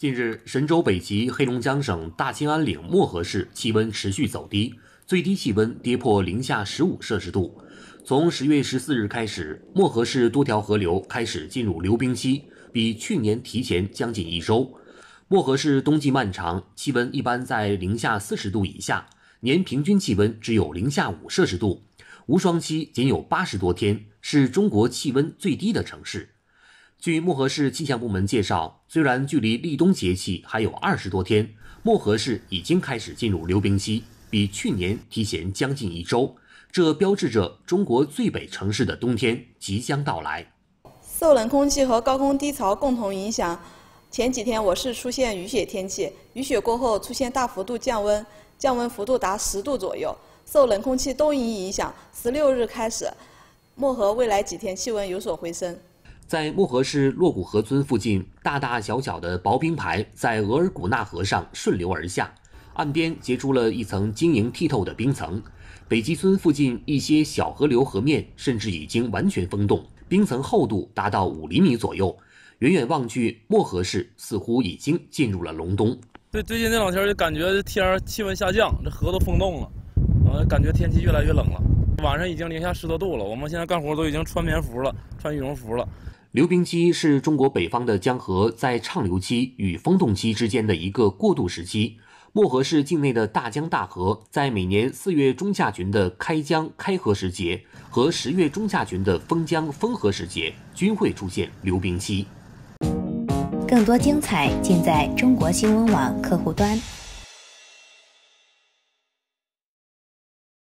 近日，神州北极黑龙江省大兴安岭漠河市气温持续走低，最低气温跌破零下十五摄氏度。从十月十四日开始，漠河市多条河流开始进入流冰期，比去年提前将近一周。漠河市冬季漫长，气温一般在零下四十度以下，年平均气温只有零下五摄氏度，无霜期仅有八十多天，是中国气温最低的城市。据漠河市气象部门介绍，虽然距离立冬节气还有二十多天，漠河市已经开始进入流冰期，比去年提前将近一周。这标志着中国最北城市的冬天即将到来。受冷空气和高空低槽共同影响，前几天我市出现雨雪天气，雨雪过后出现大幅度降温，降温幅度达十度左右。受冷空气东移影响，十六日开始，漠河未来几天气温有所回升。在漠河市洛古河村附近，大大小小的薄冰排在额尔古纳河上顺流而下，岸边结出了一层晶莹剔透的冰层。北极村附近一些小河流河面甚至已经完全封冻，冰层厚度达到五厘米左右。远远望去，漠河市似乎已经进入了隆冬。对，最近这两天就感觉天儿气温下降，这河都封冻了，呃，感觉天气越来越冷了。晚上已经零下十多度了，我们现在干活都已经穿棉服了，穿羽绒服了。流冰期是中国北方的江河在畅流期与封冻期之间的一个过渡时期。漠河市境内的大江大河，在每年四月中下旬的开江开河时节和十月中下旬的封江封河时节，均会出现流冰期。更多精彩尽在中国新闻网客户端。